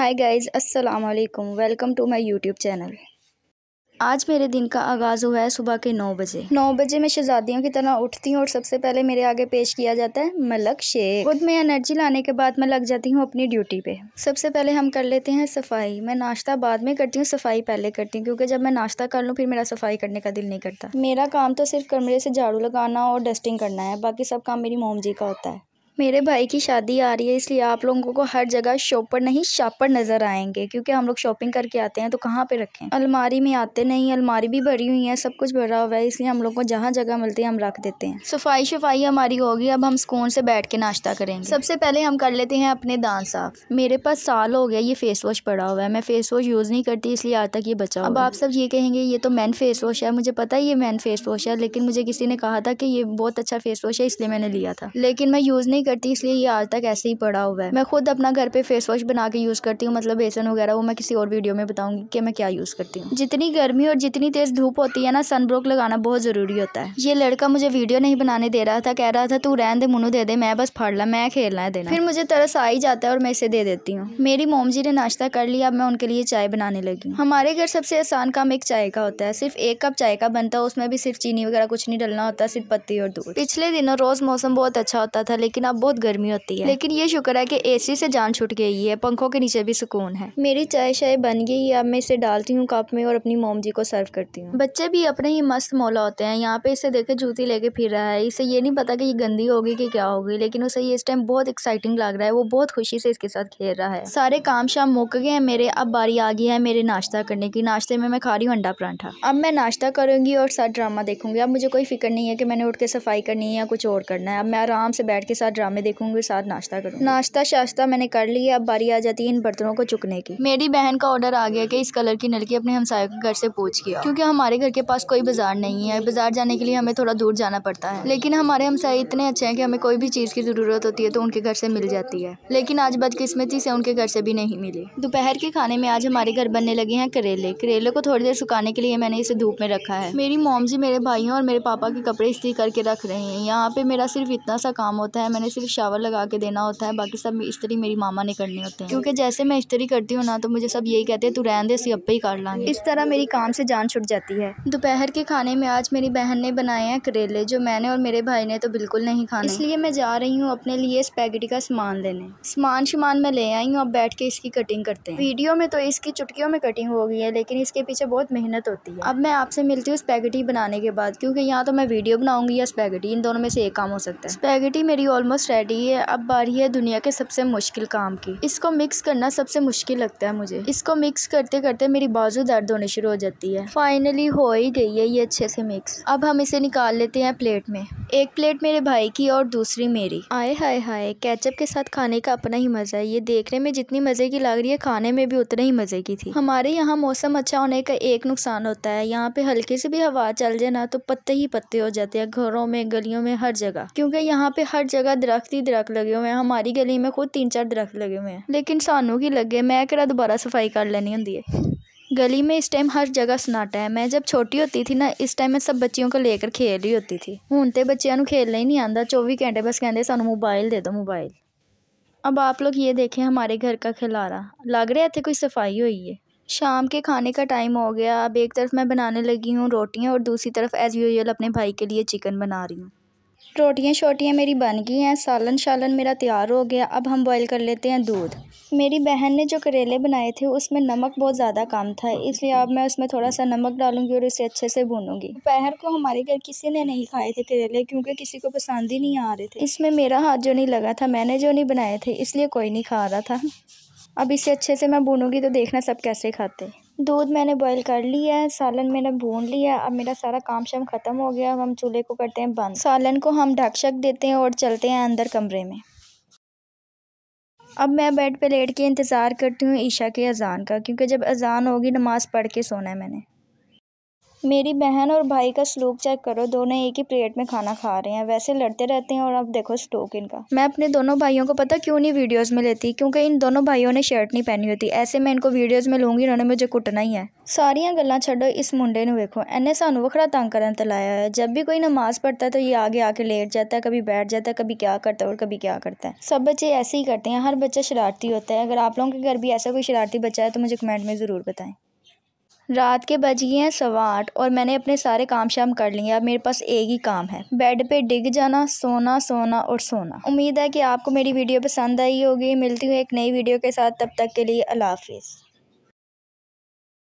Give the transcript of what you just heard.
हाय guys अस्सलाम वालेकुम welcome to my YouTube channel आज मेरे दिन का आगाज़ हुआ है सुबह के नौ बजे नौ बजे मैं शहजादियों की तरह उठती हूँ और सबसे पहले मेरे आगे पेश किया जाता है मलक शेख खुद में एनर्जी लाने के बाद मैं लग जाती हूँ अपनी ड्यूटी पे सबसे पहले हम कर लेते हैं सफाई मैं नाश्ता बाद में करती हूँ सफाई पहले करती हूँ क्योंकि जब मैं नाश्ता कर लूँ फिर मेरा सफाई करने का दिल नहीं करता मेरा काम तो सिर्फ कमरे से झाड़ू लगाना और डस्टिंग करना है बाकी सब काम मेरी मोम जी का होता है मेरे भाई की शादी आ रही है इसलिए आप लोगों को हर जगह शॉपर नहीं शॉपर नज़र आएंगे क्योंकि हम लोग शॉपिंग करके आते हैं तो कहाँ पे रखें अलमारी में आते नहीं अलमारी भी भरी हुई है सब कुछ भरा हुआ है इसलिए हम लोग को जहाँ जगह मिलती है हम रख देते हैं सफाई शफाई हमारी होगी अब हम सुकून से बैठ के नाश्ता करेंगे सबसे पहले हम कर लेते हैं अपने दांत साफ मेरे पास साल हो गया ये फेस वॉश पड़ा हुआ है मैं फेस वॉश यूज़ नहीं करती इसलिए आज तक ये बचा अब आप सब ये कहेंगे ये तो मैन फेस वॉश है मुझे पता है ये मैन फेस वॉश है लेकिन मुझे किसी ने कहा था कि ये बहुत अच्छा फेस वॉश है इसलिए मैंने लिया था लेकिन मैं यूज़ नहीं नहीं करती इसलिए ये आज तक ऐसे ही पड़ा हुआ है मैं खुद अपना घर पे फेस वॉश बना के यूज़ करती हूँ मतलब बेसन वगैरह वो मैं किसी और वीडियो में बताऊंगी कि मैं क्या यूज़ करती हूँ जितनी गर्मी और जितनी तेज़ धूप होती है ना सनब्रोक लगाना बहुत ज़रूरी होता है ये लड़का मुझे वीडियो नहीं बनाने दे रहा था कह रहा था तू रह दे मुनू दे दे मैं बस फाड़ ला मैं खेलना है देना फिर मुझे तरस आ ही जाता है और मैं इसे दे देती हूँ मेरी मोम जी ने नाश्ता कर लिया अब मैं उनके लिए चाय बनाने लगी हमारे घर सबसे आसान काम एक चाय का होता है सिर्फ एक कप चाय का बनता है उसमें भी सिर्फ चीनी वगैरह कुछ नहीं डलना होता सिर्फ पत्ती और दूध पिछले दिनों रोज़ मौसम बहुत अच्छा होता था लेकिन ना बहुत गर्मी होती है लेकिन ये शुक्र है कि एसी से जान छुट गई है पंखों के नीचे भी सुकून है मेरी चाय शाय बन गई है अब मैं इसे डालती हूँ कप में और अपनी मोम जी को सर्व करती हूँ बच्चे भी अपने ही मस्त मौला होते हैं यहाँ पे इसे देखे जूती लेके फिर रहा है इसे ये नहीं पता की ये गंदी होगी की क्या होगी लेकिन उसे ये इस टाइम बहुत एक्साइटिंग लग रहा है वो बहुत खुशी से इसके साथ खेल रहा है सारे काम शाम मुक गए हैं मेरे अब बारी आ गई है मेरे नाश्ता करने की नाश्ते में मैं खा रही हूँ अंडा परांठा अब मैं नाश्ता करूंगी और साथ ड्रामा देखूंगी अब मुझे कोई फिक्र नहीं है कि मैंने उठ के सफाई करनी है या कुछ और करना है अब मैं आराम से बैठ के साथ ड्रामे देखूंगी साथ नाश्ता करूँ नाश्ता शाश्ता मैंने कर लिया अब बारी आ जाती है इन बर्तनों को चुकने की मेरी बहन का ऑर्डर आ गया कि इस कलर की नलकी अपने हमसाय के घर से पूछ किया क्योंकि हमारे घर के पास कोई बाजार नहीं है बाजार जाने के लिए हमें थोड़ा दूर जाना पड़ता है लेकिन हमारे हमसाय इतने अच्छे हैं कि हमें कोई भी चीज़ की ज़रूरत होती है तो उनके घर से मिल जाती है लेकिन आज बदकिस्मती से उनके घर से भी नहीं मिली दोपहर के खाने में आज हमारे घर बनने लगे हैं करेले करेले को थोड़ी देर सुखाने के लिए मैंने इसे धूप में रखा है मेरी मोम जी मेरे भाइयों और मेरे पापा के कपड़े इस्त्री करके रख रहे हैं यहाँ पे मेरा सिर्फ इतना सा काम होता है मैंने हमें सिर्फ शावर लगा के देना होता है बाकी सब इस्तरी मेरी मामा ने करनी होती है क्योंकि जैसे मैं इस्तरी करती हूँ ना तो मुझे सब यही कहते हैं तू रहने दे सी ही कर लाएंगे इस तरह मेरी काम से जान छुट जाती है दोपहर के खाने में आज मेरी बहन ने बनाए हैं करेले जो मैंने और मेरे भाई ने तो बिल्कुल नहीं खाना इसलिए मैं जा रही हूँ अपने लिए स्पैगेटी का सामान लेने सामान शमान मैं ले आई हूँ अब बैठ के इसकी कटिंग करते हैं वीडियो में तो इसकी चुटकियों में कटिंग हो गई है लेकिन इसके पीछे बहुत मेहनत होती है अब मैं आपसे मिलती हूँ स्पैगेटी बनाने के बाद क्योंकि यहाँ तो मैं वीडियो बनाऊंगी या स्पैगेटी इन दोनों में से एक काम हो सकता है स्पैगेटी मेरी ऑलमोस्ट ऑलमोस्ट रेडी है अब बारी है दुनिया के सबसे मुश्किल काम की इसको मिक्स करना सबसे मुश्किल लगता है मुझे इसको मिक्स करते करते मेरी बाजू दर्द होने शुरू हो जाती है फाइनली हो ही गई है ये अच्छे से मिक्स अब हम इसे निकाल लेते हैं प्लेट में एक प्लेट मेरे भाई की और दूसरी मेरी आए हाय हाय कैचअप के साथ खाने का अपना ही मज़ा है ये देखने में जितनी मज़े की लग रही है खाने में भी उतना ही मज़े की थी हमारे यहाँ मौसम अच्छा होने का एक नुकसान होता है यहाँ पे हल्की से भी हवा चल जाए ना तो पत्ते ही पत्ते हो जाते हैं घरों में गलियों में हर जगह क्योंकि यहाँ पे हर जगह दरख्त ही दरख्त लगे हुए हैं हमारी गली में खुद तीन चार दरख्त लगे हुए हैं लेकिन सानू की लगे मैं केड़ा दोबारा सफाई कर लेनी होंगी है गली में इस टाइम हर जगह सन्नाटा है मैं जब छोटी होती थी ना इस टाइम मैं सब बच्चियों को लेकर खेल रही होती थी हूँ तो बच्चों खेलना ही नहीं आता चौबी घंटे बस कहें सू मोबाइल दे दो मोबाइल अब आप लोग ये देखें हमारे घर का खिलारा लग रहा है इतने कोई सफाई हुई है शाम के खाने का टाइम हो गया अब एक तरफ मैं बनाने लगी हूँ रोटियाँ और दूसरी तरफ एज़ यूजल अपने भाई के लिए चिकन बना रही हूँ रोटियाँ शोटियाँ मेरी बन गई हैं सालन शालन मेरा तैयार हो गया अब हम बॉईल कर लेते हैं दूध मेरी बहन ने जो करेले बनाए थे उसमें नमक बहुत ज़्यादा कम था इसलिए अब मैं उसमें थोड़ा सा नमक डालूंगी और इसे अच्छे से भूनूंगी दोपहर को हमारे घर किसी ने नहीं खाए थे करेले क्योंकि किसी को पसंद ही नहीं आ रहे थे इसमें मेरा हाथ जो नहीं लगा था मैंने जो नहीं बनाए थे इसलिए कोई नहीं खा रहा था अब इसे अच्छे से मैं भूनूंगी तो देखना सब कैसे खाते हैं दूध मैंने बॉईल कर लिया है सालन मैंने भून लिया अब मेरा सारा काम शाम ख़त्म हो गया अब हम चूल्हे को करते हैं बंद सालन को हम ढक शक देते हैं और चलते हैं अंदर कमरे में अब मैं बेड पे लेट के इंतज़ार करती हूँ ईशा के अज़ान का क्योंकि जब अज़ान होगी नमाज़ पढ़ के सोना है मैंने मेरी बहन और भाई का स्लोक चेक करो दोनों एक ही प्लेट में खाना खा रहे हैं वैसे लड़ते रहते हैं और अब देखो स्टोक इनका मैं अपने दोनों भाइयों को पता क्यों नहीं वीडियोस में लेती क्योंकि इन दोनों भाइयों ने शर्ट नहीं पहनी होती ऐसे मैं इनको वीडियोस में लूँगी इन्होंने मुझे कुटना ही है सारिया गल् छो इस मुंडे ने वेखो इन्हें सानू वखरा तंग करने तो लाया है जब भी कोई नमाज पढ़ता है तो ये आगे आके लेट जाता है कभी बैठ जाता है कभी क्या करता है और कभी क्या करता है सब बच्चे ऐसे ही करते हैं हर बच्चा शरारती होता है अगर आप लोगों के घर भी ऐसा कोई शरारती बच्चा है तो मुझे कमेंट में ज़रूर बताएं रात के बज गए हैं सवा आठ और मैंने अपने सारे काम शाम कर लिए अब मेरे पास एक ही काम है बेड पे डिग जाना सोना सोना और सोना उम्मीद है कि आपको मेरी वीडियो पसंद आई होगी मिलती हूँ एक नई वीडियो के साथ तब तक के लिए अल्लाह